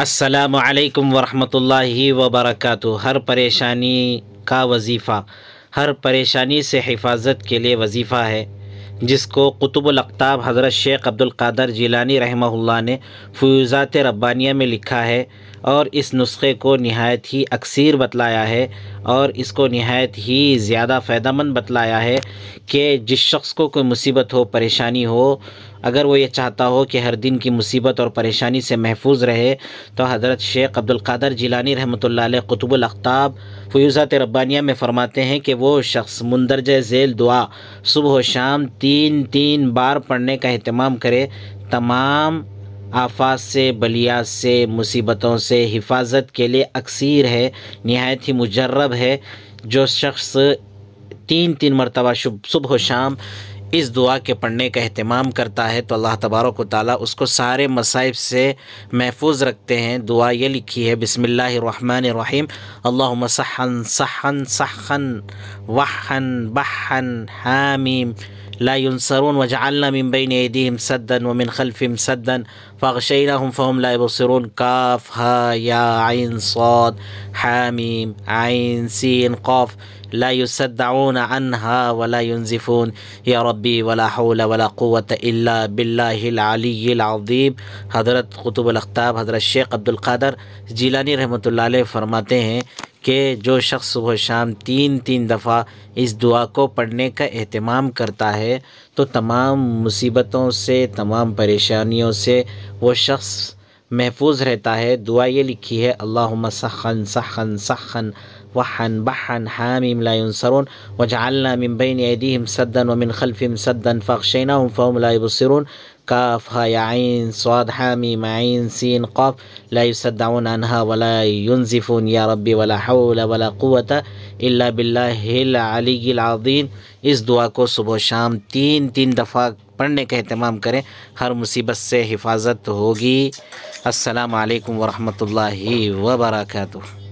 السلام علیکم ورحمۃ اللہ وبرکاتہ ہر پریشانی کا وظیفہ ہر پریشانی سے حفاظت کے لیے وظیفہ ہے جس کو قطب الاقتاب حضرت شیخ عبدالقادر جیلانی رحمہ اللہ نے فیوزات ربانیہ میں لکھا ہے اور اس نسخے کو نہایت ہی اکثیر بتلایا ہے اور اس کو نہایت ہی زیادہ فائدہ مند بتلایا ہے کہ جس شخص کو کوئی مصیبت ہو پریشانی ہو اگر وہ یہ چاہتا ہو کہ ہر دن کی مصیبت اور پریشانی سے محفوظ رہے تو حضرت شیخ عبدالقادر جیلانی رحمۃ اللہ علیہ قطب الاختاب فیوزات ربانیہ میں فرماتے ہیں کہ وہ شخص مندرجہ ذیل دعا صبح و شام تین تین بار پڑھنے کا اہتمام کرے تمام آفات سے بلیات سے مصیبتوں سے حفاظت کے لیے اکثیر ہے نہایت ہی مجرب ہے جو شخص تین تین مرتبہ صبح و شام اس دعا کے پڑھنے کا اہتمام کرتا ہے تو اللہ تبارک و تعالیٰ اس کو سارے مصائب سے محفوظ رکھتے ہیں دعا یہ لکھی ہے بسم اللہ الرحمن الرحیم اللہم صحن صحن صحن وحن بحن حامیم لا ينصرون وجعلنا من بين ايديهم سدا ومن خلفهم سدا فاغشيناهم فهم لا يبصرون كاف ها يا عين صاد حاميم عين سين قاف لا يصدعون عنها ولا ينزفون يا ربي ولا حول ولا قوة إلا بالله العلي العظيم حضرت قطب الاختاب حضرت شیخ عبد القادر جیلانی رحمۃ اللہ علیہ فرماتے ہیں کہ جو شخص صبح و شام تین تین دفعہ اس دعا کو پڑھنے کا اہتمام کرتا ہے تو تمام مصیبتوں سے تمام پریشانیوں سے وہ شخص محفوظ رہتا ہے دعا یہ لکھی ہے اللہم سخن سخن سخن وحن بحن حامیم لا ينصرون وجعلنا من بین ایدیہم سدن ومن خلفہم سدن فقشین فهم لا یبصرون کاف سواد سادی معین سین لا عنها ولا ينزفون یا ربی ولا حول ولا قوت الا باللہ العلی العظیم اس دعا کو صبح و شام تین تین دفعہ پڑھنے کا اہتمام کریں ہر مصیبت سے حفاظت ہوگی السلام علیکم ورحمۃ اللہ وبرکاتہ